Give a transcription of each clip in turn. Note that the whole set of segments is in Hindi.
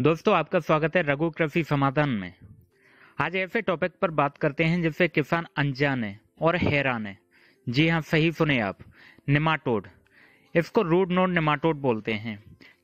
दोस्तों आपका स्वागत है रघु कृषि समाधान में आज ऐसे टॉपिक पर बात करते हैं जिससे किसान अनजान है और हैरान है जी हाँ सही सुने आप निमाटोड इसको रूट नोड निमाटोड बोलते हैं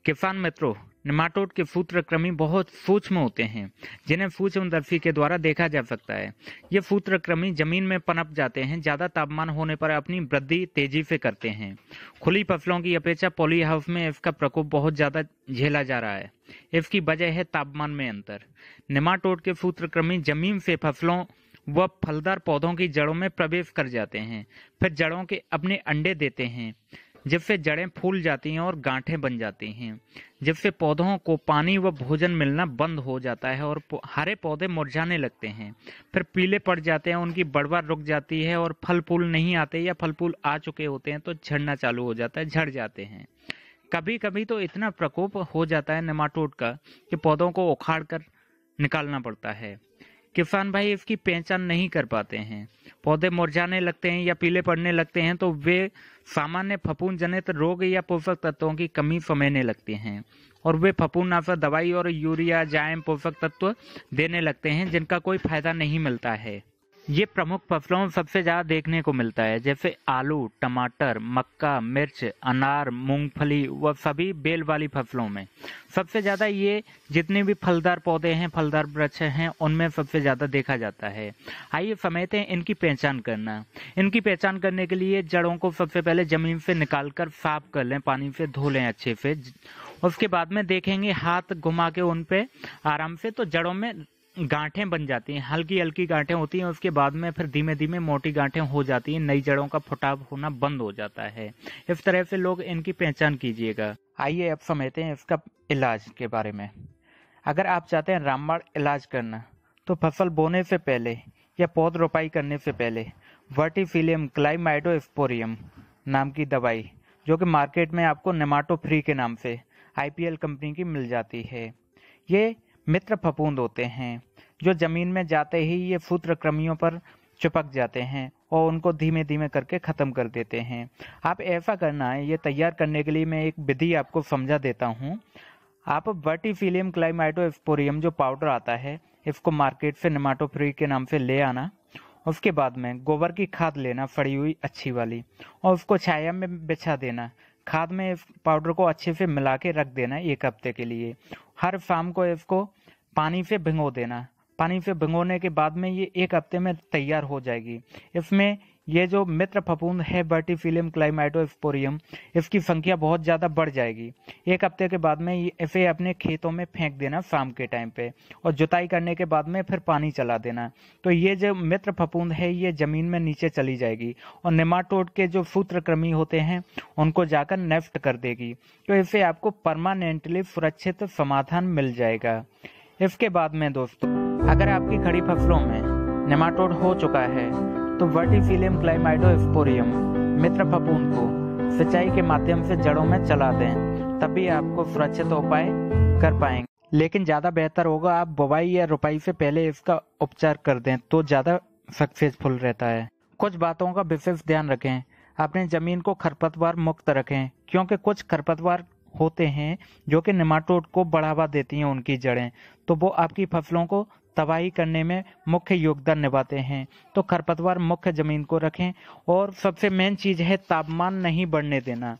किसान मित्रों नमाटोड के फूत्रक्रमी बहुत सूक्ष्म होते हैं जिन्हें फूचमदर्शी के द्वारा देखा जा सकता है ये फूत्रक्रमी जमीन में पनप जाते हैं ज़्यादा तापमान होने पर अपनी वृद्धि तेजी से करते हैं खुली फसलों की अपेक्षा पॉली हाउस में इसका प्रकोप बहुत ज़्यादा झेला जा रहा है इसकी वजह है तापमान में अंतर नेमाटोड के फूत्रक्रमी जमीन से फसलों व फलदार पौधों की जड़ों में प्रवेश कर जाते हैं फिर जड़ों के अपने अंडे देते हैं जब से जड़ें फूल जाती हैं और गांठें बन जाती हैं जब से पौधों को पानी व भोजन मिलना बंद हो जाता है और हरे पौधे मुरझाने लगते हैं फिर पीले पड़ जाते हैं उनकी बढ़वार रुक जाती है और फल फूल नहीं आते या फल फूल आ चुके होते हैं तो झड़ना चालू हो जाता है झड़ जाते हैं कभी कभी तो इतना प्रकोप हो जाता है नेमाटोड का कि पौधों को उखाड़ कर निकालना पड़ता है किसान भाई इसकी पहचान नहीं कर पाते हैं पौधे मुरझाने लगते हैं या पीले पड़ने लगते हैं तो वे सामान्य फपून जनित रोग या पोषक तत्वों की कमी समझने लगते हैं और वे फफूंदनाशक दवाई और यूरिया जायम पोषक तत्व देने लगते हैं जिनका कोई फायदा नहीं मिलता है ये प्रमुख फसलों में सबसे ज़्यादा देखने को मिलता है जैसे आलू टमाटर मक्का मिर्च अनार मूंगफली व सभी बेल वाली फसलों में सबसे ज़्यादा ये जितने भी फलदार पौधे हैं फलदार वृक्ष हैं उनमें सबसे ज़्यादा देखा जाता है आइए समेत हैं इनकी पहचान करना इनकी पहचान करने के लिए जड़ों को सबसे पहले ज़मीन से निकाल कर साफ कर लें पानी से धो लें अच्छे से उसके बाद में देखेंगे हाथ घुमा के उन पर आराम से तो जड़ों में गांठें बन जाती हैं हल्की हल्की गांठें होती हैं उसके बाद में फिर धीमे धीमे मोटी गांठें हो जाती हैं नई जड़ों का फुटाव होना बंद हो जाता है इस तरह से लोग इनकी पहचान कीजिएगा आइए अब समझते हैं इसका इलाज के बारे में अगर आप चाहते हैं रामबाण इलाज करना तो फसल बोने से पहले या पौध रोपाई करने से पहले वर्टिफिलियम क्लाइमाइडोस्पोरियम नाम की दवाई जो कि मार्केट में आपको नेमाटो फ्री के नाम से आईपीएल कंपनी की मिल जाती है ये मित्र फपूंद होते हैं जो जमीन में जाते ही ये फूत्र कृमियों पर चिपक जाते हैं और उनको धीमे धीमे करके ख़त्म कर देते हैं आप ऐसा करना है ये तैयार करने के लिए मैं एक विधि आपको समझा देता हूँ आप वर्टिफिलियम क्लाइमाइटोस्पोरियम जो पाउडर आता है इसको मार्केट से निमाटोफ्री के नाम से ले आना उसके बाद में गोबर की खाद लेना फड़ी हुई अच्छी वाली और उसको छाया में बिछा देना खाद में पाउडर को अच्छे से मिला के रख देना एक हफ्ते के लिए हर शाम को इसको पानी से भिंगो देना पानी से भिंगोने के बाद में ये एक हफ्ते में तैयार हो जाएगी इसमें ये जो मित्र फपूंद है बर्टी फिलियम इसकी संख्या बहुत ज़्यादा बढ़ जाएगी एक हफ्ते के बाद में इसे अपने खेतों में फेंक देना शाम के टाइम पे और जुताई करने के बाद में फिर पानी चला देना तो ये जो मित्र फपूंद है ये ज़मीन में नीचे चली जाएगी और निमाटोड के जो सूत्रक्रमी होते हैं उनको जाकर नेफ्ट कर देगी तो इससे आपको परमानेंटली सुरक्षित समाधान मिल जाएगा इसके बाद में दोस्तों अगर आपकी खड़ी फसलों में नेमाटोड हो चुका है तो वर्टिफिलियम क्लाइमाइडोस्पोरियम मित्र फपून को सिंचाई के माध्यम से जड़ों में चला दें तभी आपको सुरक्षित उपाय कर पाएंगे लेकिन ज़्यादा बेहतर होगा आप बुवाई या रुपाई से पहले इसका उपचार कर दें तो ज़्यादा सक्सेसफुल रहता है कुछ बातों का विशेष ध्यान रखें अपनी जमीन को खरपतवार मुक्त रखें क्योंकि कुछ खरपतवार होते हैं जो कि निमाटोड को बढ़ावा देती हैं उनकी जड़ें तो वो आपकी फसलों को तबाही करने में मुख्य योगदान निभाते हैं तो खरपतवार मुख्य ज़मीन को रखें और सबसे मेन चीज़ है तापमान नहीं बढ़ने देना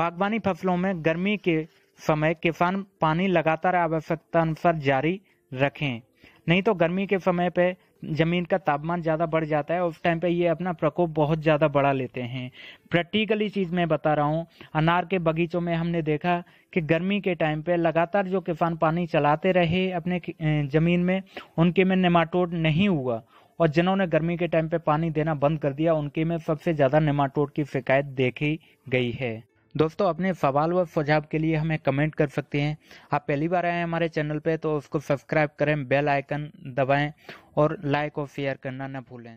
बागवानी फसलों में गर्मी के समय किसान पानी लगातार आवश्यकता अनुसार जारी रखें नहीं तो गर्मी के समय पर ज़मीन का तापमान ज़्यादा बढ़ जाता है उस टाइम पे ये अपना प्रकोप बहुत ज़्यादा बढ़ा लेते हैं प्रैक्टिकली चीज़ मैं बता रहा हूँ अनार के बगीचों में हमने देखा कि गर्मी के टाइम पे लगातार जो किसान पानी चलाते रहे अपने ज़मीन में उनके में नेमाटोड नहीं हुआ और जिन्होंने गर्मी के टाइम पे पानी देना बंद कर दिया उनके में सबसे ज़्यादा नेमाटोड की शिकायत देखी गई है दोस्तों अपने सवाल व सुझाव के लिए हमें कमेंट कर सकते हैं आप पहली बार आए हमारे चैनल पे तो उसको सब्सक्राइब करें बेल आइकन दबाएं और लाइक और शेयर करना न भूलें